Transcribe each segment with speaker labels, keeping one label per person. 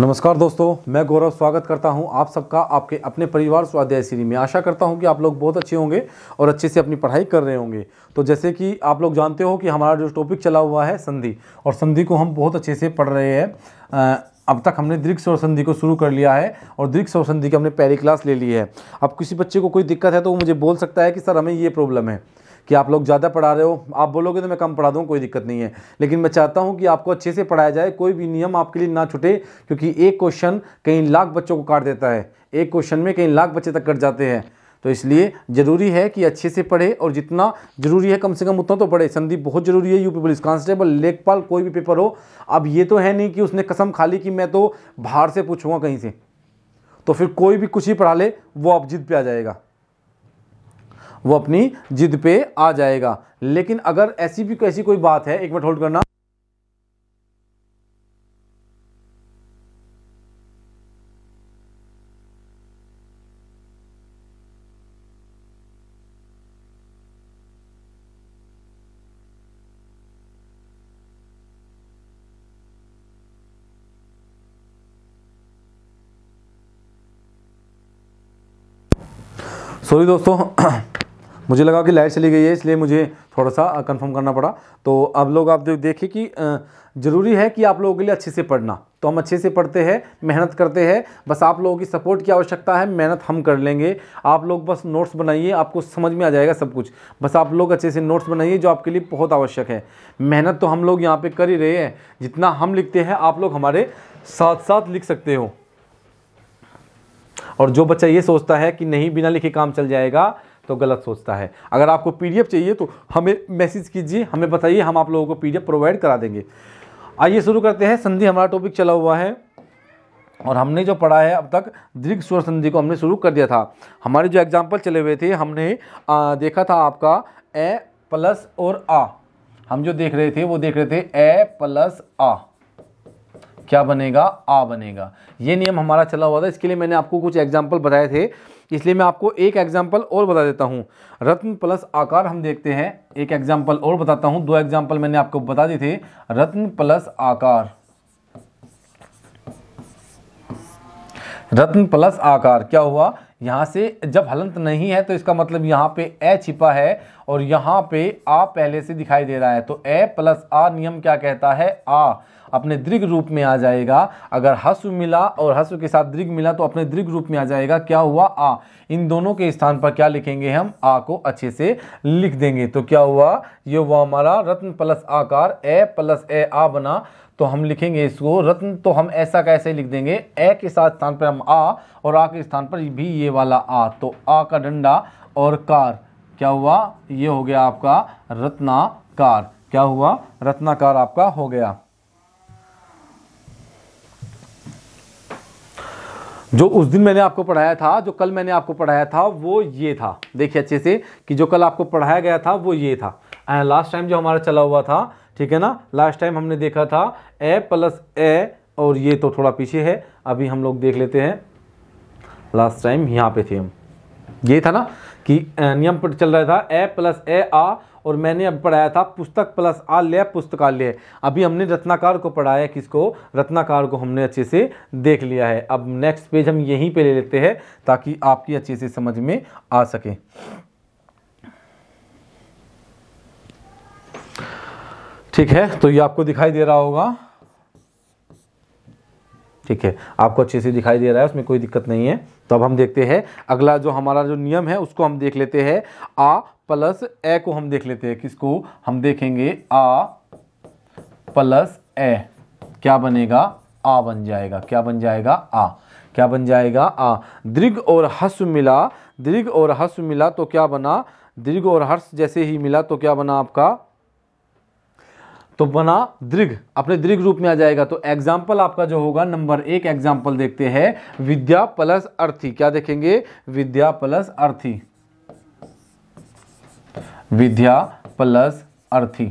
Speaker 1: नमस्कार दोस्तों मैं गौरव स्वागत करता हूं आप सबका आपके अपने परिवार स्वाध्याय सीरी में आशा करता हूं कि आप लोग बहुत अच्छे होंगे और अच्छे से अपनी पढ़ाई कर रहे होंगे तो जैसे कि आप लोग जानते हो कि हमारा जो टॉपिक चला हुआ है संधि और संधि को हम बहुत अच्छे से पढ़ रहे हैं अब तक हमने दृक्ष और संधि को शुरू कर लिया है और दृक्ष और संधि की हमने पहली क्लास ले ली है अब किसी बच्चे को कोई दिक्कत है तो वो मुझे बोल सकता है कि सर हमें ये प्रॉब्लम है कि आप लोग ज़्यादा पढ़ा रहे हो आप बोलोगे तो मैं कम पढ़ा दूँ कोई दिक्कत नहीं है लेकिन मैं चाहता हूँ कि आपको अच्छे से पढ़ाया जाए कोई भी नियम आपके लिए ना छुटे क्योंकि एक क्वेश्चन कई लाख बच्चों को काट देता है एक क्वेश्चन में कई लाख बच्चे तक कट जाते हैं तो इसलिए ज़रूरी है कि अच्छे से पढ़े और जितना ज़रूरी है कम से कम उतना तो पढ़े संदीप बहुत ज़रूरी है यूपी पुलिस कांस्टेबल लेखपाल कोई भी पेपर हो अब ये तो है नहीं कि उसने कसम खा ली कि मैं तो बाहर से पूछूंगा कहीं से तो फिर कोई भी कुछ ही पढ़ा ले वो अब जिद पे आ जाएगा वो अपनी जिद पे आ जाएगा लेकिन अगर ऐसी भी कैसी कोई बात है एक मिनट होल्ड करना सॉरी दोस्तों मुझे लगा कि लाइट चली गई है इसलिए मुझे थोड़ा सा कंफर्म करना पड़ा तो अब लोग आप देखिए कि ज़रूरी है कि आप लोगों के लिए अच्छे से पढ़ना तो हम अच्छे से पढ़ते हैं मेहनत करते हैं बस आप लोगों की सपोर्ट की आवश्यकता है मेहनत हम कर लेंगे आप लोग बस नोट्स बनाइए आपको समझ में आ जाएगा सब कुछ बस आप लोग अच्छे से नोट्स बनाइए जो आपके लिए बहुत आवश्यक है मेहनत तो हम लोग यहाँ पर कर ही रहे हैं जितना हम लिखते हैं आप लोग हमारे साथ साथ लिख सकते हो और जो बच्चा ये सोचता है कि नहीं बिना लिखे काम चल जाएगा तो गलत सोचता है अगर आपको पीडीएफ चाहिए तो हमें मैसेज कीजिए हमें बताइए हम आप लोगों को पीडीएफ प्रोवाइड करा देंगे आइए शुरू करते हैं संधि हमारा टॉपिक चला हुआ है और हमने जो पढ़ा है अब तक दीर्घ स्वर संधि को हमने शुरू कर दिया था हमारे जो एग्जाम्पल चले हुए थे हमने आ, देखा था आपका ए प्लस और आ हम जो देख रहे थे वो देख रहे थे ए प्लस आ क्या बनेगा आ बनेगा ये नियम हमारा चला हुआ था इसके लिए मैंने आपको कुछ एग्जाम्पल बताए थे इसलिए मैं आपको एक एग्जाम्पल और बता देता हूँ रत्न प्लस आकार हम देखते हैं एक एग्जाम्पल और बताता हूँ दो एग्जाम्पल मैंने आपको बता दिए थे रत्न प्लस आकार रत्न प्लस आकार क्या हुआ यहाँ से जब हलंत नहीं है तो इसका मतलब यहाँ पे ए छिपा है और यहाँ पे आ पहले से दिखाई दे रहा है तो ए प्लस आ नियम क्या कहता है आ अपने दृघ रूप में आ जाएगा अगर हसु मिला और हसु के साथ दृग मिला तो अपने दृघ रूप में आ जाएगा क्या हुआ आ इन दोनों के स्थान पर क्या लिखेंगे हम आ को अच्छे से लिख देंगे तो क्या हुआ ये हुआ हमारा रत्न प्लस आकार ए प्लस ए आ बना तो हम लिखेंगे इसको रत्न तो हम ऐसा कैसे लिख देंगे ए के साथ स्थान पर हम आ और आ के स्थान पर भी ये वाला आ तो आ का डंडा और कार क्या हुआ ये हो गया आपका रत्नाकार क्या हुआ रत्नाकार आपका हो गया जो उस दिन मैंने आपको पढ़ाया था जो कल मैंने आपको पढ़ाया था वो ये था देखिए अच्छे से कि जो कल आपको पढ़ाया गया था वो ये था एंड लास्ट टाइम जो हमारा चला हुआ था ठीक है ना लास्ट टाइम हमने देखा था ए प्लस ए और ये तो थोड़ा पीछे है अभी हम लोग देख लेते हैं लास्ट टाइम यहाँ पे थे हम ये था ना कि नियम चल रहा था ए प्लस ए आ और मैंने अब पढ़ाया था पुस्तक प्लस आल्य पुस्तकालय अभी हमने रत्नाकार को पढ़ाया किसको रत्नाकार को हमने अच्छे से देख लिया है अब नेक्स्ट पेज हम यहीं पे ले लेते हैं ताकि आपकी अच्छे से समझ में आ सके ठीक है तो ये आपको दिखाई दे रहा होगा ठीक है आपको अच्छे से दिखाई दे रहा है उसमें कोई दिक्कत नहीं है तो अब हम देखते हैं अगला जो हमारा जो नियम है उसको हम देख लेते हैं आ प्लस ए को हम देख लेते हैं किसको हम देखेंगे आ प्लस ए क्या बनेगा आ बन जाएगा क्या बन जाएगा आ क्या बन जाएगा आ दीर्घ और हस्व मिला दीर्घ और हस्व मिला तो क्या बना दीर्घ और हर्ष जैसे ही मिला तो क्या बना आपका तो बना दीर्घ अपने दीर्घ रूप में आ जाएगा तो एग्जाम्पल आपका जो होगा नंबर एक एग्जाम्पल देखते हैं विद्या प्लस अर्थी क्या देखेंगे विद्या प्लस अर्थी विद्या प्लस अर्थी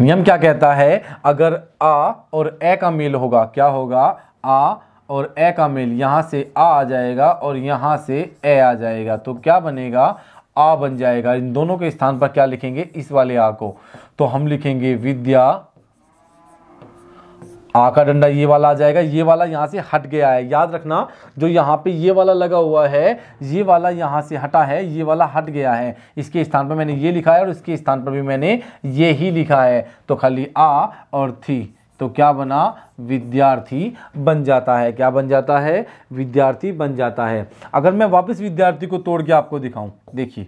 Speaker 1: नियम क्या कहता है अगर आ और ए का मेल होगा क्या होगा आ और ए का मेल यहां से आ आ जाएगा और यहां से ए आ जाएगा तो क्या बनेगा आ बन जाएगा इन दोनों के स्थान पर क्या लिखेंगे इस वाले आ को तो हम लिखेंगे विद्या आ का डंडा ये वाला आ जाएगा ये वाला यहाँ से हट गया है याद रखना जो यहाँ पे ये वाला लगा हुआ है ये वाला यहाँ से हटा है ये वाला हट गया है इसके स्थान पर मैंने ये लिखा है और इसके स्थान पर भी मैंने ये ही लिखा है तो खाली आ और थी तो क्या बना विद्यार्थी बन जाता है क्या बन जाता है विद्यार्थी बन जाता है अगर मैं वापस विद्यार्थी को तोड़ के आपको दिखाऊं देखिए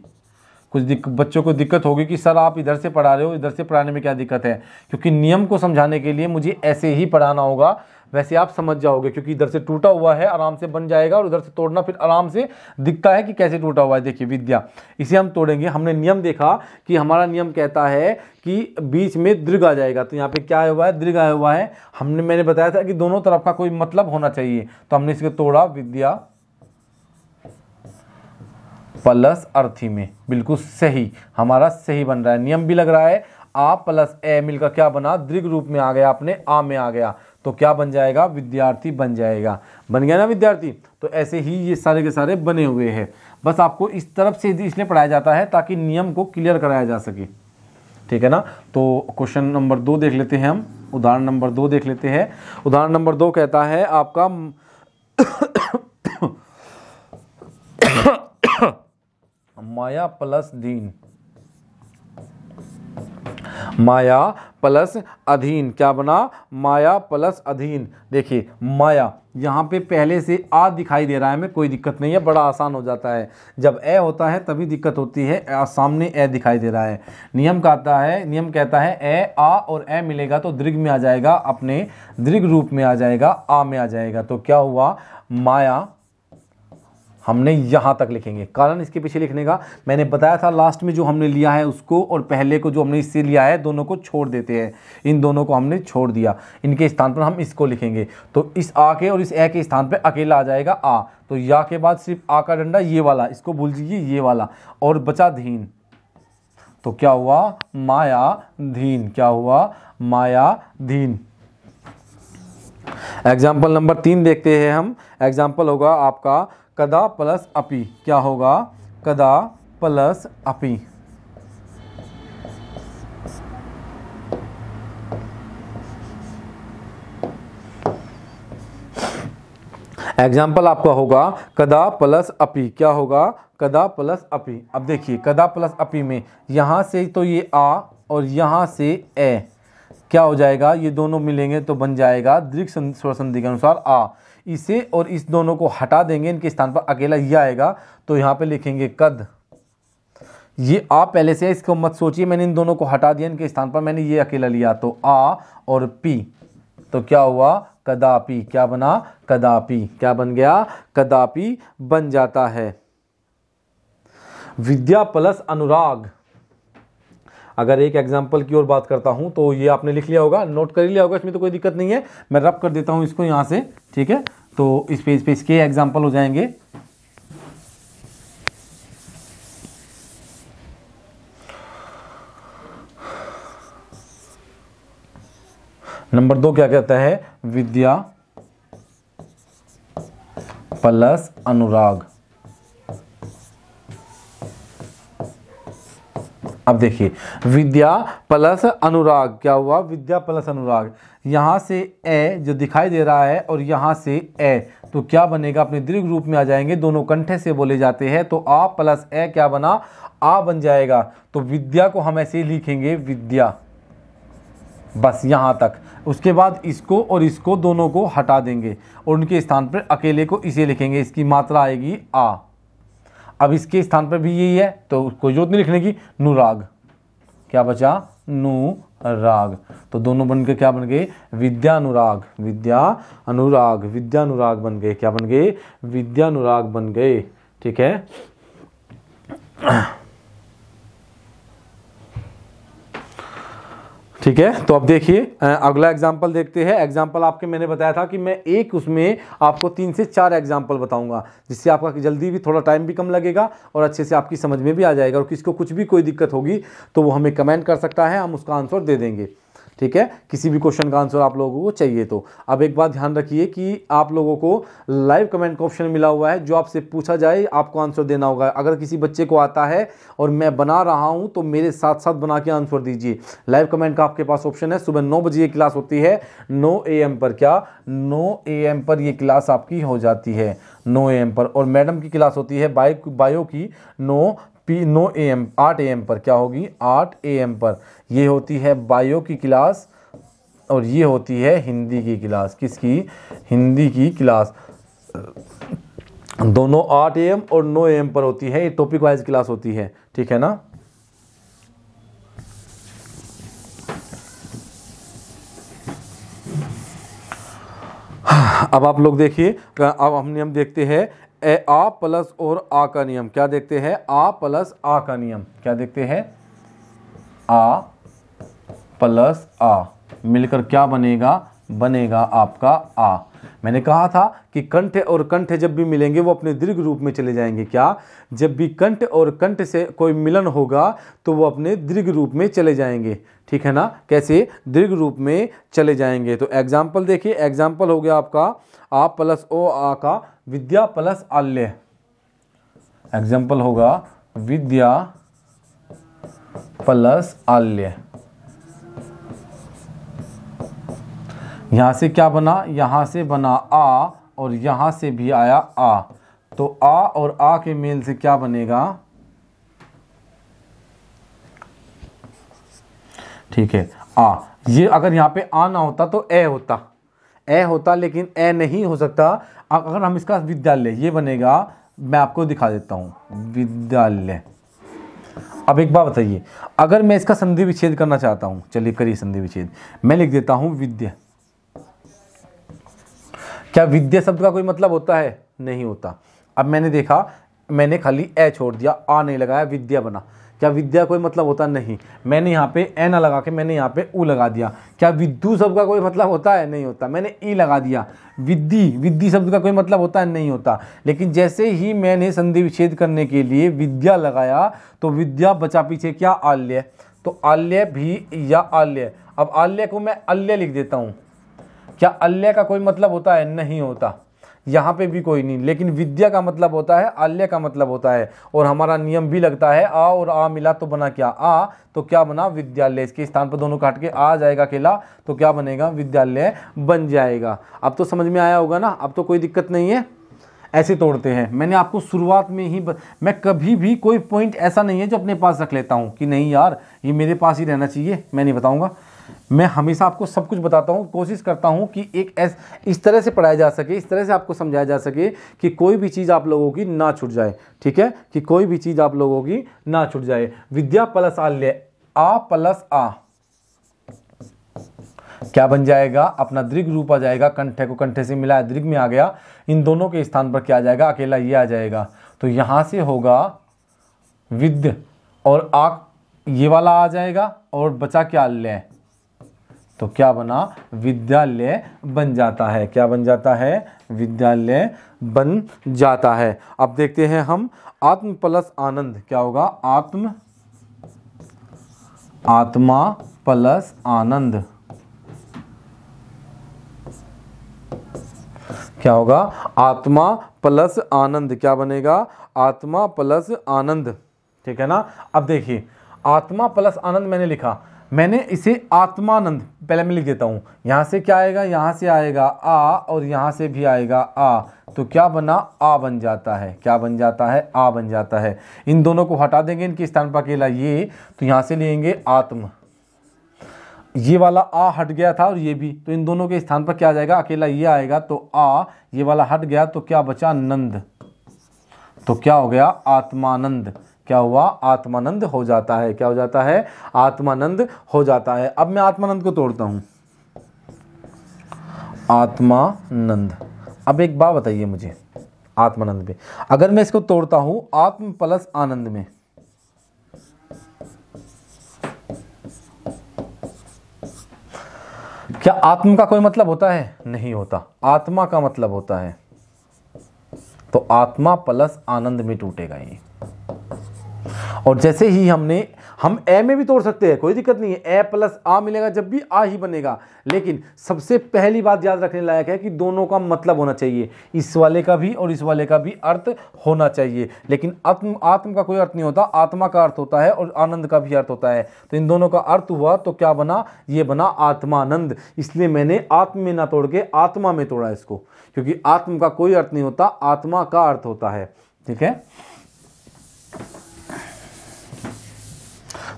Speaker 1: कुछ बच्चों को दिक्कत होगी कि सर आप इधर से पढ़ा रहे हो इधर से पढ़ाने में क्या दिक्कत है क्योंकि नियम को समझाने के लिए मुझे ऐसे ही पढ़ाना होगा वैसे आप समझ जाओगे क्योंकि इधर से टूटा हुआ है आराम से बन जाएगा और उधर से तोड़ना फिर आराम से दिखता है कि कैसे टूटा हुआ है देखिए विद्या इसे हम तोड़ेंगे हमने नियम देखा कि हमारा नियम कहता है कि बीच में दीर्घ आ जाएगा तो यहाँ पे क्या हुआ है दीर्घ आया हुआ है हमने मैंने बताया था कि दोनों तरफ का कोई मतलब होना चाहिए तो हमने इसको तोड़ा विद्या प्लस अर्थी में बिल्कुल सही हमारा सही बन रहा है नियम भी लग रहा है आ प्लस ए मिलकर क्या बना दृघ रूप में आ गया आपने आ में आ गया तो क्या बन जाएगा विद्यार्थी बन जाएगा बन गया ना विद्यार्थी तो ऐसे ही ये सारे के सारे बने हुए हैं बस आपको इस तरफ से इसलिए पढ़ाया जाता है ताकि नियम को क्लियर कराया जा सके ठीक है ना तो क्वेश्चन नंबर दो देख लेते हैं हम उदाहरण नंबर दो देख लेते हैं उदाहरण नंबर दो कहता है आपका माया प्लस दीन माया प्लस अधीन क्या बना माया प्लस अधीन देखिए माया यहाँ पे पहले से आ दिखाई दे रहा है हमें कोई दिक्कत नहीं है बड़ा आसान हो जाता है जब ए होता है तभी दिक्कत होती है आ, सामने ए दिखाई दे रहा है नियम कहता है नियम कहता है ए आ और ए मिलेगा तो दृघ में आ जाएगा अपने दृघ रूप में आ जाएगा आ में आ जाएगा तो क्या हुआ माया हमने यहाँ तक लिखेंगे कारण इसके पीछे लिखने का मैंने बताया था लास्ट में जो हमने लिया है उसको और पहले को जो हमने इससे लिया है दोनों को छोड़ देते हैं इन दोनों को हमने छोड़ दिया इनके स्थान पर हम इसको लिखेंगे तो इस आ के और इस ए के स्थान पर अकेला आ जाएगा आ तो या के बाद सिर्फ आ का डंडा ये वाला इसको भूल जाइए ये वाला और बचा धीन तो क्या हुआ माया धीन क्या हुआ माया धीन एग्जाम्पल नंबर तीन देखते हैं हम एग्जाम्पल होगा आपका कदा प्लस अपी क्या होगा कदा प्लस अपी एग्जाम्पल आपका होगा कदा प्लस अपी क्या होगा कदा प्लस अपी अब देखिए कदा प्लस अपी में यहाँ से तो ये आ और यहाँ से ए क्या हो जाएगा ये दोनों मिलेंगे तो बन जाएगा दृक्ष स्वर संधि के अनुसार आ इसे और इस दोनों को हटा देंगे इनके स्थान पर अकेला ये आएगा तो यहाँ पे लिखेंगे कद ये आ पहले से इसको मत सोचिए मैंने इन दोनों को हटा दिया इनके स्थान पर मैंने ये अकेला लिया तो आ और पी तो क्या हुआ कदापि क्या बना कदापि क्या बन गया कदापि बन जाता है विद्या प्लस अनुराग अगर एक एग्जाम्पल की ओर बात करता हूँ तो ये आपने लिख लिया होगा नोट कर लिया होगा इसमें तो कोई दिक्कत नहीं है मैं रब कर देता हूँ इसको यहाँ से ठीक है तो इस पेज पे इसके एग्जाम्पल हो जाएंगे नंबर दो क्या कहता है विद्या प्लस अनुराग अब देखिए विद्या प्लस अनुराग क्या हुआ विद्या प्लस अनुराग यहाँ से ए जो दिखाई दे रहा है और यहाँ से ए तो क्या बनेगा अपने दीर्घ रूप में आ जाएंगे दोनों कंठे से बोले जाते हैं तो आ प्लस ए क्या बना आ बन जाएगा तो विद्या को हम ऐसे लिखेंगे विद्या बस यहाँ तक उसके बाद इसको और इसको दोनों को हटा देंगे और उनके स्थान पर अकेले को इसे लिखेंगे इसकी मात्रा आएगी आ अब इसके स्थान पर भी यही है तो कोई जरूरत नहीं लिखने की नुराग क्या बचा नु राग तो दोनों बन के क्या बन गए विद्यानुराग विद्या अनुराग विद्यानुराग बन गए क्या बन गए विद्यानुराग बन गए ठीक है ठीक है तो अब देखिए अगला एग्जाम्पल देखते हैं एग्जाम्पल आपके मैंने बताया था कि मैं एक उसमें आपको तीन से चार एग्जाम्पल बताऊंगा जिससे आपका जल्दी भी थोड़ा टाइम भी कम लगेगा और अच्छे से आपकी समझ में भी आ जाएगा और किसको कुछ भी कोई दिक्कत होगी तो वो हमें कमेंट कर सकता है हम उसका आंसर दे देंगे ठीक है किसी भी क्वेश्चन का आंसर आप लोगों को चाहिए तो अब एक बात ध्यान रखिए कि आप लोगों को लाइव कमेंट का ऑप्शन मिला हुआ है जो आपसे पूछा जाए आपको आंसर देना होगा अगर किसी बच्चे को आता है और मैं बना रहा हूं तो मेरे साथ साथ बना के आंसर दीजिए लाइव कमेंट का आपके पास ऑप्शन है सुबह नौ बजे क्लास होती है नौ ए पर क्या नौ ए पर यह क्लास आपकी हो जाती है नौ ए पर और मैडम की क्लास होती है बायो बायो की नौ पी नौ ए एम आठ ए एम पर क्या होगी आठ ए एम पर ये होती है बायो की क्लास और ये होती है हिंदी की क्लास किसकी हिंदी की क्लास दोनों आठ ए एम और नौ ए एम पर होती है ये टॉपिक वाइज क्लास होती है ठीक है ना अब आप लोग देखिए अब हमने हम देखते हैं ए आ प्लस और आ का नियम क्या देखते हैं आ प्लस आ का नियम क्या देखते हैं आ प्लस आ मिलकर क्या बनेगा बनेगा आपका आ मैंने कहा था कि कंठ और कंठ जब भी मिलेंगे वो अपने दीर्घ रूप में चले जाएंगे क्या जब भी कंठ और कंठ से कोई मिलन होगा तो वो अपने दीर्घ रूप में चले जाएंगे ठीक है ना कैसे दीर्घ रूप में चले जाएंगे तो एग्जाम्पल देखिए एग्जाम्पल हो गया आपका आ प्लस ओ आ का विद्या प्लस आल्य एग्जाम्पल होगा विद्या प्लस आल्य यहां से क्या बना यहां से बना आ और यहां से भी आया आ तो आ और आ के मेल से क्या बनेगा ठीक है आ ये अगर यहां पे आ ना होता तो ए होता ए होता लेकिन ए नहीं हो सकता अगर हम इसका विद्यालय ये बनेगा मैं आपको दिखा देता हूँ विद्यालय अब एक बात बताइए अगर मैं इसका संधि विच्छेद करना चाहता हूँ चलिए करिए संधि विच्छेद मैं लिख देता हूँ विद्या क्या विद्या शब्द का कोई मतलब होता है नहीं होता अब मैंने देखा मैंने खाली ए छोड़ दिया आ नहीं लगाया विद्या बना क्या विद्या कोई मतलब होता नहीं मैंने यहाँ पे ए ना लगा के मैंने यहाँ पे ऊ लगा दिया क्या विद्यु शब्द का कोई मतलब होता है नहीं होता मैंने ई लगा दिया विद्धि विद्धि शब्द का कोई मतलब होता है नहीं होता लेकिन जैसे ही मैंने संधि विच्छेद करने के लिए विद्या लगाया तो विद्या बचा पीछे क्या आल्य तो आल्य भी या आल्य अब आल्य को मैं अल्य लिख देता हूँ क्या अल्य का कोई मतलब होता है नहीं होता यहाँ पे भी कोई नहीं लेकिन विद्या का मतलब होता है आल्य का मतलब होता है और हमारा नियम भी लगता है आ और आ मिला तो बना क्या आ तो क्या बना विद्यालय इसके स्थान पर दोनों काट के आ जाएगा अकेला तो क्या बनेगा विद्यालय बन जाएगा अब तो समझ में आया होगा ना अब तो कोई दिक्कत नहीं है ऐसे तोड़ते हैं मैंने आपको शुरुआत में ही ब... मैं कभी भी कोई पॉइंट ऐसा नहीं है जो अपने पास रख लेता हूँ कि नहीं यार ये मेरे पास ही रहना चाहिए मैं नहीं बताऊँगा मैं हमेशा आपको सब कुछ बताता हूँ कोशिश करता हूँ कि एक ऐस इस तरह से पढ़ाया जा सके इस तरह से आपको समझाया जा सके कि कोई भी चीज़ आप लोगों की ना छूट जाए ठीक है कि कोई भी चीज़ आप लोगों की ना छूट जाए विद्या प्लस आल्य आ प्लस आ क्या बन जाएगा अपना दृग रूप आ जाएगा कंठे को कंठे से मिलाया दृग में आ गया इन दोनों के स्थान पर क्या आ जाएगा अकेला ये आ जाएगा तो यहां से होगा विद और आ ये वाला आ जाएगा और बचा क्या आल्य तो क्या बना विद्यालय बन जाता है क्या बन जाता है विद्यालय बन जाता है अब देखते हैं हम आत्म प्लस आनंद क्या होगा आत्म आत्मा प्लस आनंद क्या होगा आत्मा प्लस आनंद क्या बनेगा आत्मा प्लस आनंद ठीक है ना अब देखिए आत्मा प्लस आनंद मैंने लिखा मैंने इसे आत्मानंद पहले मैं लिख देता हूँ यहाँ से क्या आएगा यहाँ से आएगा आ और यहाँ से भी आएगा आ तो क्या बना आ बन जाता है क्या बन जाता है आ बन जाता है इन दोनों को हटा देंगे इनके स्थान पर अकेला ये तो यहाँ से लेंगे आत्म ये वाला आ हट गया था और ये भी तो इन दोनों के स्थान पर क्या आ जाएगा अकेला ये आएगा तो आ ये वाला हट गया तो क्या बचा नंद तो क्या हो गया आत्मानंद क्या हुआ आत्मानंद हो जाता है क्या हो जाता है आत्मानंद हो जाता है अब मैं आत्मानंद को तोड़ता हूं आत्मानंद अब एक बात बताइए मुझे आत्मानंद में अगर मैं इसको तोड़ता हूं आत्म प्लस आनंद में क्या आत्म का कोई मतलब होता है नहीं होता आत्मा का मतलब होता है तो आत्मा प्लस आनंद में टूटेगा ये और जैसे ही हमने हम ए में भी तोड़ सकते हैं कोई दिक्कत नहीं है ए प्लस आ मिलेगा जब भी आ ही बनेगा लेकिन सबसे पहली बात याद रखने लायक है कि दोनों का मतलब होना चाहिए इस वाले का भी और इस वाले का भी अर्थ होना चाहिए लेकिन आत्म आत्म का कोई अर्थ नहीं होता आत्मा का अर्थ होता है और आनंद का भी अर्थ होता है तो इन दोनों का अर्थ हुआ तो क्या बना ये बना आत्मानंद इसलिए मैंने आत्म में ना तोड़ के आत्मा में तोड़ा इसको क्योंकि आत्म का कोई अर्थ नहीं होता आत्मा का अर्थ होता है ठीक है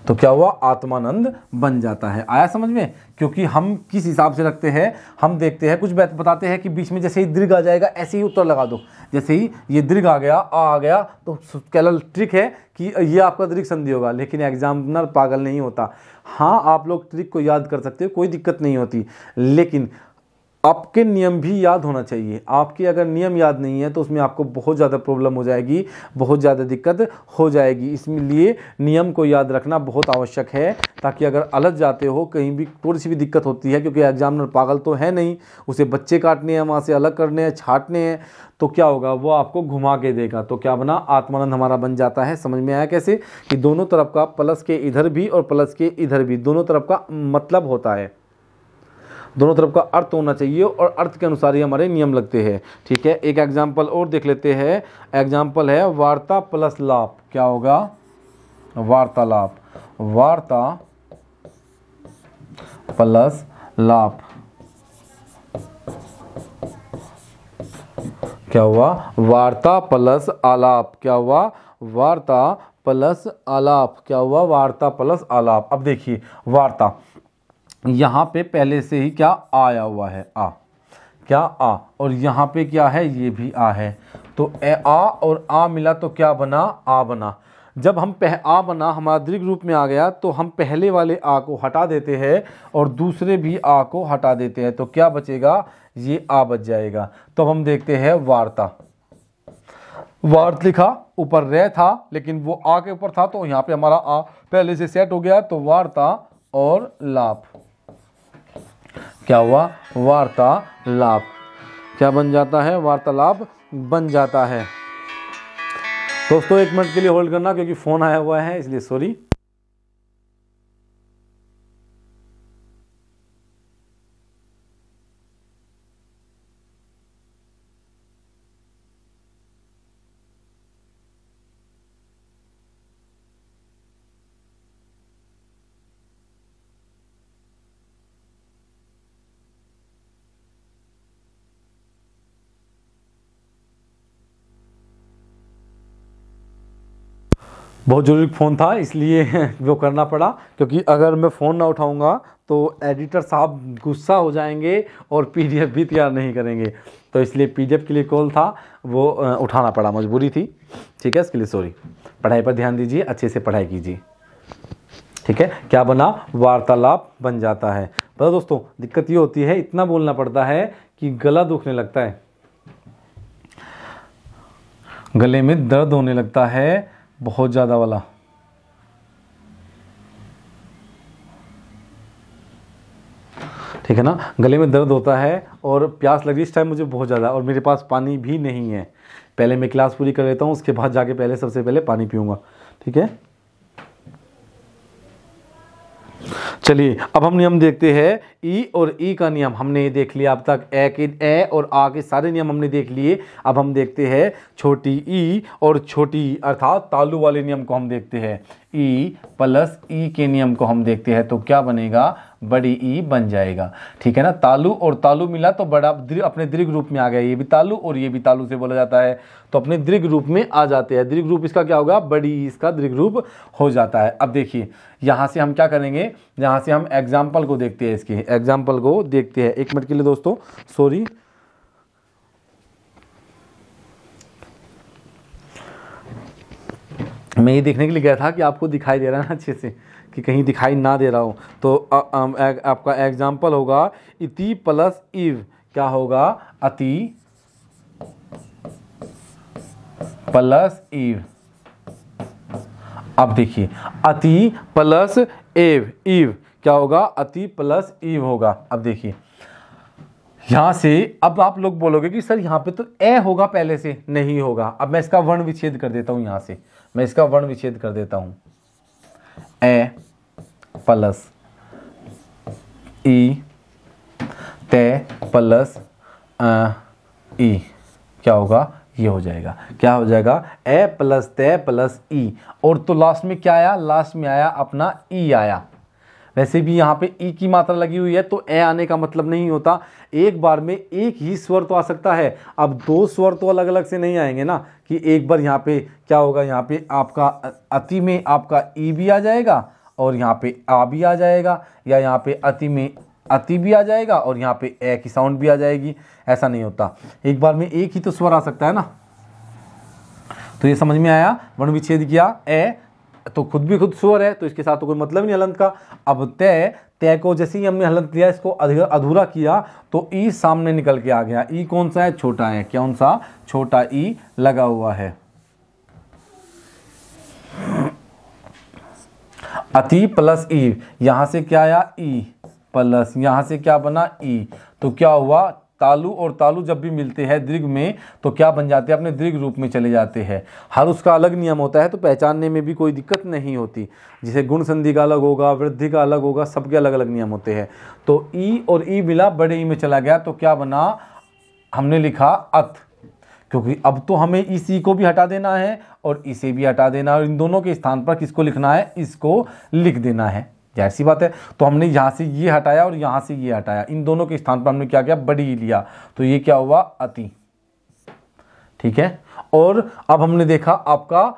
Speaker 1: तो क्या हुआ आत्मानंद बन जाता है आया समझ में क्योंकि हम किस हिसाब से रखते हैं हम देखते हैं कुछ बताते हैं कि बीच में जैसे ही दीर्घ आ जाएगा ऐसे ही उत्तर लगा दो जैसे ही ये दीर्घ आ गया आ आ गया तो क्या ट्रिक है कि ये आपका दीर्घ संधि होगा लेकिन एग्जामिनर पागल नहीं होता हाँ आप लोग ट्रिक को याद कर सकते हो कोई दिक्कत नहीं होती लेकिन आपके नियम भी याद होना चाहिए आपके अगर नियम याद नहीं है तो उसमें आपको बहुत ज़्यादा प्रॉब्लम हो जाएगी बहुत ज़्यादा दिक्कत हो जाएगी इसलिए नियम को याद रखना बहुत आवश्यक है ताकि अगर अलग जाते हो कहीं भी थोड़ी सी भी दिक्कत होती है क्योंकि एग्जामिनर पागल तो है नहीं उसे बच्चे काटने हैं वहाँ से अलग करने हैं छाटने हैं तो क्या होगा वो आपको घुमा के देगा तो क्या बना आत्मानंद हमारा बन जाता है समझ में आया कैसे कि दोनों तरफ का प्लस के इधर भी और प्लस के इधर भी दोनों तरफ का मतलब होता है दोनों तरफ का अर्थ होना चाहिए और अर्थ के अनुसार ही हमारे नियम लगते हैं ठीक है एक एग्जाम्पल और देख लेते हैं एग्जाम्पल है वार्ता प्लस लाभ क्या होगा वार्तालाप वार्ता प्लस लाभ क्या हुआ वार्ता प्लस आलाप क्या हुआ वार्ता प्लस आलाप क्या हुआ वार्ता प्लस आलाप अब देखिए वार्ता यहाँ पे पहले से ही क्या आया हुआ है आ क्या आ और यहाँ पे क्या है ये भी आ है तो ए आ और आ मिला तो क्या बना आ बना जब हम पह आ बना हमारा दृघ रूप में आ गया तो हम पहले वाले आ को हटा देते हैं और दूसरे भी आ को हटा देते हैं तो क्या बचेगा ये आ बच जाएगा तो हम देखते हैं वार्ता वार्त लिखा ऊपर रह था लेकिन वो आ के ऊपर था तो यहाँ पे हमारा आ पहले से सेट हो गया तो वार्ता और लाभ क्या हुआ वार्तालाप क्या बन जाता है वार्तालाप बन जाता है दोस्तों एक मिनट के लिए होल्ड करना क्योंकि फ़ोन आया हुआ है इसलिए सॉरी बहुत ज़रूरी फ़ोन था इसलिए वो करना पड़ा क्योंकि अगर मैं फ़ोन ना उठाऊंगा तो एडिटर साहब गुस्सा हो जाएंगे और पीडीएफ भी तैयार नहीं करेंगे तो इसलिए पीडीएफ के लिए कॉल था वो उठाना पड़ा मजबूरी थी ठीक है इसके लिए सॉरी पढ़ाई पर ध्यान दीजिए अच्छे से पढ़ाई कीजिए ठीक है क्या बना वार्तालाप बन जाता है पता दोस्तों दिक्कत ये होती है इतना बोलना पड़ता है कि गला दुखने लगता है गले में दर्द होने लगता है बहुत ज़्यादा वाला ठीक है ना गले में दर्द होता है और प्यास लगी इस टाइम मुझे बहुत ज़्यादा और मेरे पास पानी भी नहीं है पहले मैं क्लास पूरी कर लेता हूँ उसके बाद जाके पहले सबसे पहले पानी पीऊँगा ठीक है चलिए अब हम नियम देखते हैं ई e और ई e का नियम हमने देख लिया अब तक ए के ए और आ के सारे नियम हमने देख लिए अब हम देखते हैं छोटी ई e और छोटी अर्थात तालु वाले नियम को हम देखते हैं ई प्लस ई के नियम को हम देखते हैं तो क्या बनेगा बड़ी ई e बन जाएगा ठीक है ना तालु और तालु मिला तो बड़ा द्रिग, अपने दीर्घ रूप में आ गया ये भी तालु और ये भी तालु से बोला जाता है तो अपने दीर्घ रूप में आ जाते हैं दीर्घ रूप इसका क्या होगा बड़ी ई e इसका दीर्घ रूप हो जाता है अब देखिए यहाँ से हम क्या करेंगे यहाँ से हम एग्जाम्पल को देखते हैं इसके एग्जाम्पल को देखते हैं एक मिनट के लिए दोस्तों सॉरी मैं ये देखने के लिए गया था कि आपको दिखाई दे रहा है ना अच्छे से कि कहीं दिखाई ना दे रहा हो तो आ, आ, आ, आपका एग्जाम्पल होगा इति प्लस इव क्या होगा अति प्लस इव अब देखिए अति प्लस एव इव क्या होगा अति प्लस इव होगा अब देखिए यहां से अब आप लोग बोलोगे कि सर यहां पे तो ए होगा पहले से नहीं होगा अब मैं इसका वर्ण विच्छेद कर देता हूं यहां से मैं इसका वर्ण विच्छेद कर देता हूं ए प्लस ई तय प्लस ई क्या होगा ये हो जाएगा क्या हो जाएगा ए प्लस तय प्लस ई और तो लास्ट में क्या आया लास्ट में आया अपना ई आया वैसे भी यहाँ पे ई e की मात्रा लगी हुई है तो ए आने का मतलब नहीं होता एक बार में एक ही स्वर तो आ सकता है अब दो स्वर तो अलग अलग से नहीं आएंगे ना कि एक बार यहाँ पे क्या होगा यहाँ पे आपका अति में आपका ई e भी आ जाएगा और यहाँ पे आ भी आ जाएगा या यहाँ पे अति में अति भी आ जाएगा और यहाँ पे ए की साउंड भी आ जाएगी ऐसा नहीं होता एक बार में एक ही तो स्वर आ सकता है ना तो ये समझ में आया वर्ण विच्छेद किया ए तो खुद भी खुद सुअर है तो इसके साथ तो कोई मतलब नहीं हलंत का अब तय तय को जैसे ही हमने हलंत लिया इसको अधूरा किया तो ई सामने निकल के आ गया ई कौन सा है छोटा है कौन सा छोटा ई लगा हुआ है अति प्लस ई यहां से क्या आया ई प्लस यहां से क्या बना ई तो क्या हुआ तालु और तालु जब भी मिलते हैं दीर्घ में तो क्या बन जाते हैं अपने दीर्घ रूप में चले जाते हैं हर उसका अलग नियम होता है तो पहचानने में भी कोई दिक्कत नहीं होती जैसे गुण संधि का अलग होगा वृद्धि का अलग होगा सबके अलग अलग नियम होते हैं तो ई और ई मिला बड़े ई में चला गया तो क्या बना हमने लिखा अथ क्योंकि अब तो हमें इसी को भी हटा देना है और इसे भी हटा देना है और इन दोनों के स्थान पर किसको लिखना है इसको लिख देना है जाहिर सी बात है तो हमने यहाँ से ये हटाया और यहाँ से ये हटाया इन दोनों के स्थान पर हमने क्या किया बड़ी लिया तो ये क्या हुआ अति ठीक है और अब हमने देखा आपका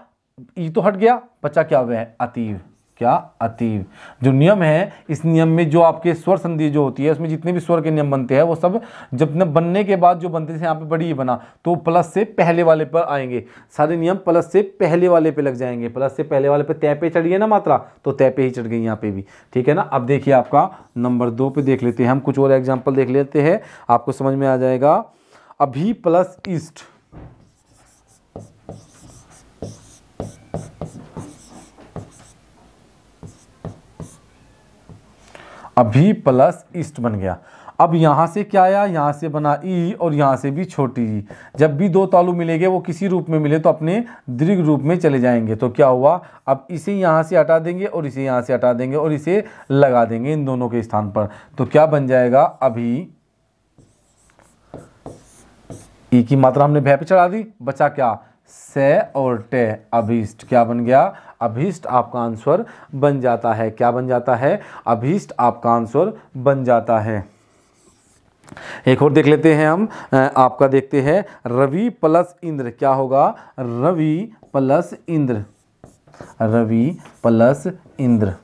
Speaker 1: ई तो हट गया बचा क्या हुआ है अतीव क्या अतीव जो नियम है इस नियम में जो आपके स्वर संधि जो होती है उसमें जितने भी स्वर के नियम बनते हैं वो सब जब बनने के बाद जो बनते थे यहाँ पे बड़ी बना तो प्लस से पहले वाले पर आएंगे सारे नियम प्लस से पहले वाले पे लग जाएंगे प्लस से पहले वाले पे तय पे चढ़ी है ना मात्रा तो तय पे ही चढ़ गई यहाँ पे भी ठीक है ना अब देखिए आपका नंबर दो पे देख लेते हैं हम कुछ और एग्जाम्पल देख लेते हैं आपको समझ में आ जाएगा अभी प्लस ईस्ट अभी प्लस ईस्ट बन गया अब यहाँ से क्या आया यहाँ से बना ई और यहाँ से भी छोटी ई जब भी दो तालु मिलेंगे वो किसी रूप में मिले तो अपने दीर्घ रूप में चले जाएंगे तो क्या हुआ अब इसे यहाँ से हटा देंगे और इसे यहाँ से हटा देंगे और इसे लगा देंगे इन दोनों के स्थान पर तो क्या बन जाएगा अभी ई की मात्रा हमने भय पर चढ़ा दी बचा क्या से और टे अभीष्ट क्या बन गया अभीष्ट आपका आंसर बन जाता है क्या बन जाता है अभीष्ट आपका आंसर बन जाता है एक और देख लेते हैं हम आपका देखते हैं रवि प्लस इंद्र क्या होगा रवि प्लस इंद्र रवि प्लस इंद्र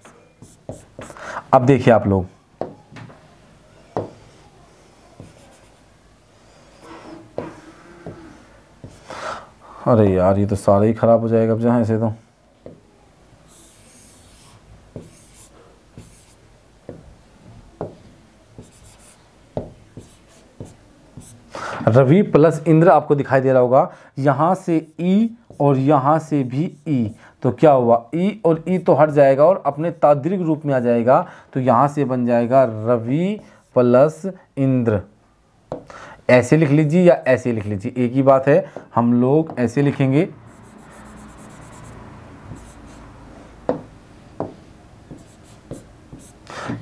Speaker 1: अब देखिए आप लोग अरे यार ये तो सारा ही ख़राब हो जाएगा अब जहाँ ऐसे तो रवि प्लस इंद्र आपको दिखाई दे रहा होगा यहाँ से ई और यहाँ से भी ई तो क्या हुआ ई और ई तो हट जाएगा और अपने ताद्रिक रूप में आ जाएगा तो यहाँ से बन जाएगा रवि प्लस इंद्र ऐसे लिख लीजिए या ऐसे लिख लीजिए एक ही बात है हम लोग ऐसे लिखेंगे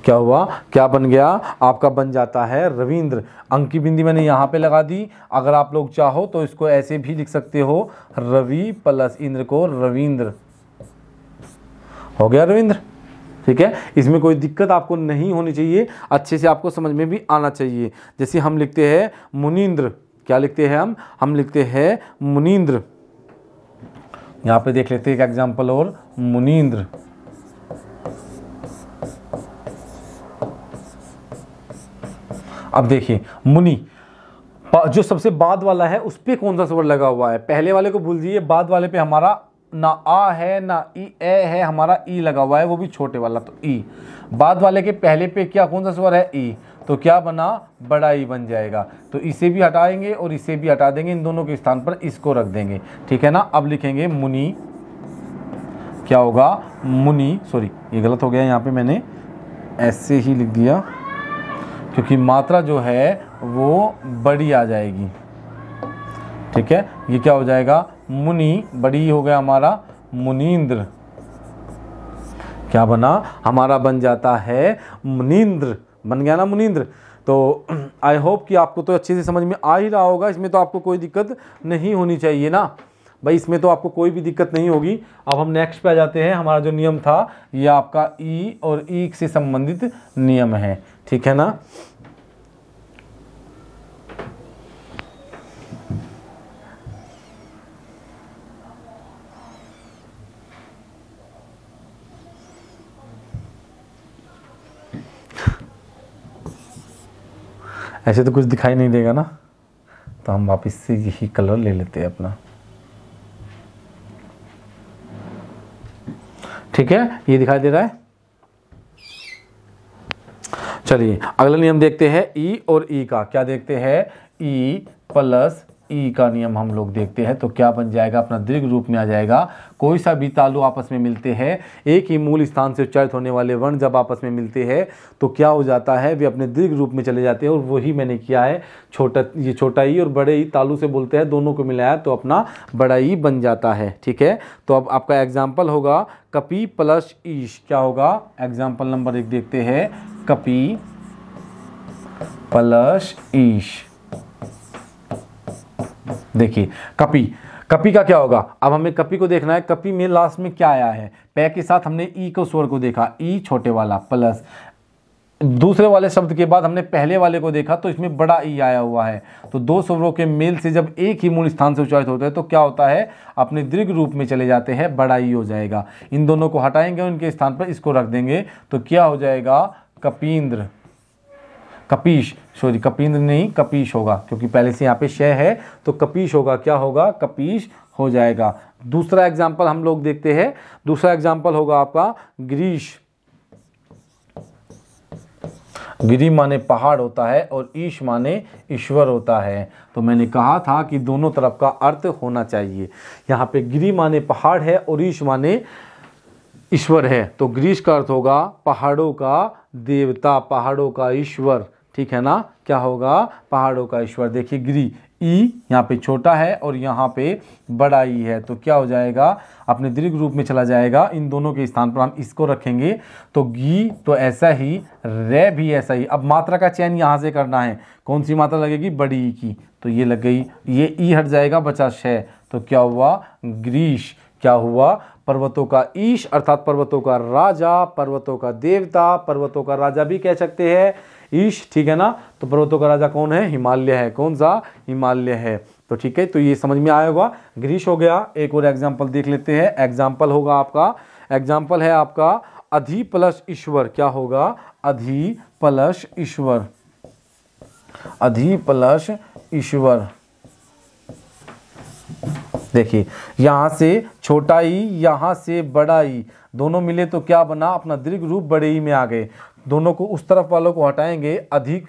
Speaker 1: क्या हुआ क्या बन गया आपका बन जाता है रविंद्र अंक की बिंदी मैंने यहाँ पे लगा दी अगर आप लोग चाहो तो इसको ऐसे भी लिख सकते हो रवि प्लस इंद्र को रविंद्र हो गया रविंद्र ठीक है इसमें कोई दिक्कत आपको नहीं होनी चाहिए अच्छे से आपको समझ में भी आना चाहिए जैसे हम लिखते हैं मुनिंद्र क्या लिखते हैं हम हम लिखते हैं मुनिंद्र यहाँ पे देख लेते हैं एक एग्जाम्पल और मुनिंद्र अब देखिए मुनि जो सबसे बाद वाला है उस पर कौन सा स्वर लगा हुआ है पहले वाले को भूल दीजिए बाद वाले पे हमारा ना आ है ना ई ए है हमारा ई लगा हुआ है वो भी छोटे वाला तो ई बाद वाले के पहले पे क्या कौन सा स्वर है ई तो क्या बना बड़ा ई बन जाएगा तो इसे भी हटाएंगे और इसे भी हटा देंगे इन दोनों के स्थान पर इसको रख देंगे ठीक है ना अब लिखेंगे मुनि क्या होगा मुनि सॉरी ये गलत हो गया यहाँ पे मैंने ऐसे ही लिख दिया क्योंकि मात्रा जो है वो बड़ी आ जाएगी ठीक है ये क्या हो जाएगा मुनि बड़ी हो गया हमारा मुनीन्द्र क्या बना हमारा बन जाता है मुनीन्द्र बन गया ना मुनीन्द्र तो आई होप कि आपको तो अच्छे से समझ में आ ही रहा होगा इसमें तो आपको कोई दिक्कत नहीं होनी चाहिए ना भाई इसमें तो आपको कोई भी दिक्कत नहीं होगी अब हम नेक्स्ट पे आ जाते हैं हमारा जो नियम था ये आपका ई e और ई e से संबंधित नियम है ठीक है ना ऐसे तो कुछ दिखाई नहीं देगा ना तो हम वापस से यही कलर ले लेते हैं अपना ठीक है ये दिखाई दे रहा है चलिए अगला नियम देखते हैं ई e और ई e का क्या देखते हैं ई e प्लस ई का नियम हम लोग देखते हैं तो क्या बन जाएगा अपना दीर्घ रूप में आ जाएगा कोई सा भी तालु आपस में मिलते हैं एक ही मूल स्थान से उच्चारित होने वाले वर्ण जब आपस में मिलते हैं तो क्या हो जाता है वे अपने दीर्घ रूप में चले जाते हैं और वही मैंने किया है छोटा ये छोटा ई और बड़े ई तालु से बोलते हैं दोनों को मिलाया तो अपना बड़ा ई बन जाता है ठीक है तो अब आपका एग्जाम्पल होगा कपी प्लस ईश क्या होगा एग्जाम्पल नंबर एक देखते हैं कपी प्लस ईश देखिए कपी कपी का क्या होगा अब हमें कपी को देखना है कपी में लास्ट में क्या आया है पै के साथ हमने ई को स्वर को देखा ई छोटे वाला प्लस दूसरे वाले शब्द के बाद हमने पहले वाले को देखा तो इसमें बड़ा ई आया हुआ है तो दो स्वरों के मेल से जब एक ही मूल स्थान से उच्चारित होता है तो क्या होता है अपने दीर्घ रूप में चले जाते हैं बड़ा ई हो जाएगा इन दोनों को हटाएंगे उनके स्थान पर इसको रख देंगे तो क्या हो जाएगा कपींद्र कपीश सॉरी कपिंद्र नहीं कपीश होगा क्योंकि पहले से यहाँ पे शय है तो कपीश होगा क्या होगा कपीश हो जाएगा दूसरा एग्जाम्पल हम लोग देखते हैं दूसरा एग्जाम्पल होगा आपका ग्रीश गिरी माने पहाड़ होता है और ईश माने ईश्वर होता है तो मैंने कहा था कि दोनों तरफ का अर्थ होना चाहिए यहाँ पे गिरी माने पहाड़ है और ईश माने ईश्वर है तो ग्रीस का अर्थ होगा पहाड़ों का देवता पहाड़ों का ईश्वर ठीक है ना क्या होगा पहाड़ों का ईश्वर देखिए गिरी ई यहाँ पे छोटा है और यहाँ पे बड़ा ई है तो क्या हो जाएगा अपने दीर्घ रूप में चला जाएगा इन दोनों के स्थान पर हम इसको रखेंगे तो गी तो ऐसा ही रे भी ऐसा ही अब मात्रा का चयन यहाँ से करना है कौन सी मात्रा लगेगी बड़ी ई की तो ये लग गई ये ई हट जाएगा बचा शय तो क्या हुआ ग्रीश क्या हुआ पर्वतों का ईश अर्थात पर्वतों का राजा पर्वतों का देवता पर्वतों का राजा भी कह सकते हैं ईश ठीक है ना तो पर्वतों का राजा कौन है हिमालय है कौन सा हिमालय है तो ठीक है तो ये समझ में आया होगा ग्रीस हो गया एक और एग्जाम्पल देख लेते हैं एग्जाम्पल होगा आपका एग्जाम्पल है आपका अधि प्लस ईश्वर क्या होगा अधि प्लस ईश्वर अधि प्लस ईश्वर देखिए यहां से छोटा ई यहां से बड़ा ई दोनों मिले तो क्या बना अपना दीर्घ रूप बड़े ई में आ गए दोनों को उस तरफ वालों को हटाएंगे अधिक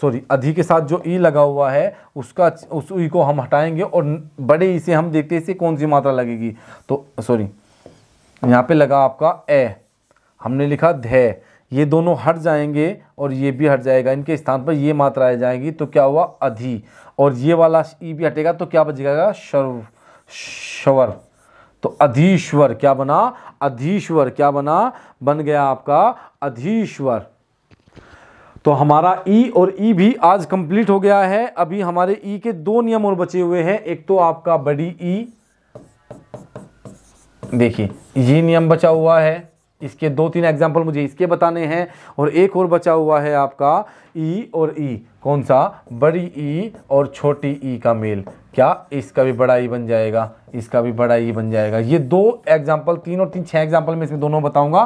Speaker 1: सॉरी अधिक के साथ जो ई e लगा हुआ है उसका उस ई e को हम हटाएंगे और बड़े ई e से हम देखते इसे कौन सी मात्रा लगेगी तो सॉरी यहाँ पे लगा आपका ए हमने लिखा ध ये दोनों हट जाएंगे और ये भी हट जाएगा इनके स्थान पर ये मात्रा आ जाएगी तो क्या हुआ अधि और ये वाला ई भी हटेगा तो क्या बच जाएगा शर्व शवर तो अधीश्वर क्या बना अधीश्वर क्या बना बन गया आपका अधीश्वर तो हमारा ई और ई भी आज कंप्लीट हो गया है अभी हमारे ई के दो नियम और बचे हुए हैं एक तो आपका बड़ी ई देखिए ये नियम बचा हुआ है इसके दो तीन एग्जाम्पल मुझे इसके बताने हैं और एक और बचा हुआ है आपका ई और ई कौन सा बड़ी ई और छोटी ई का मेल क्या इसका भी बड़ा ई बन जाएगा इसका भी बड़ा ई बन जाएगा ये दो एग्जाम्पल तीन और तीन छह एग्जाम्पल में इसमें दोनों बताऊंगा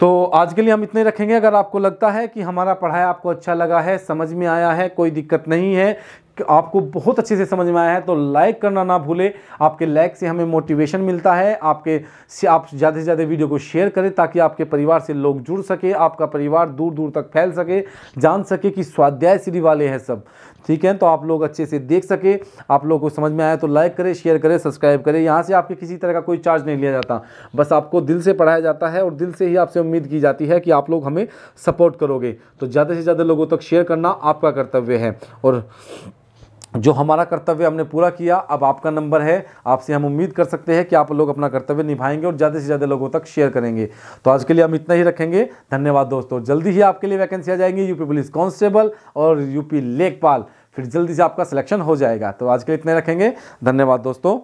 Speaker 1: तो आज के लिए हम इतने रखेंगे अगर आपको लगता है कि हमारा पढ़ाया आपको अच्छा लगा है समझ में आया है कोई दिक्कत नहीं है आपको बहुत अच्छे से समझ में आया है तो लाइक करना ना भूले आपके लाइक से हमें मोटिवेशन मिलता है आपके से आप ज़्यादा से ज़्यादा वीडियो को शेयर करें ताकि आपके परिवार से लोग जुड़ सके आपका परिवार दूर दूर तक फैल सके जान सके कि स्वाध्याय श्री वाले हैं सब ठीक है तो आप लोग अच्छे से देख सके आप लोगों को समझ में आया तो लाइक करें शेयर करें सब्सक्राइब करें यहाँ से आपके किसी तरह का कोई चार्ज नहीं लिया जाता बस आपको दिल से पढ़ाया जाता है और दिल से ही आपसे उम्मीद की जाती है कि आप लोग हमें सपोर्ट करोगे तो ज़्यादा से ज़्यादा लोगों तक शेयर करना आपका कर्तव्य है और जो हमारा कर्तव्य हमने पूरा किया अब आपका नंबर है आपसे हम उम्मीद कर सकते हैं कि आप लोग अपना कर्तव्य निभाएंगे और ज़्यादा से ज़्यादा लोगों तक शेयर करेंगे तो आज के लिए हम इतना ही रखेंगे धन्यवाद दोस्तों जल्दी ही आपके लिए वैकेंसी आ जाएंगी यूपी पुलिस कांस्टेबल और यूपी लेखपाल फिर जल्दी से आपका सिलेक्शन हो जाएगा तो आज के लिए इतना रखेंगे धन्यवाद दोस्तों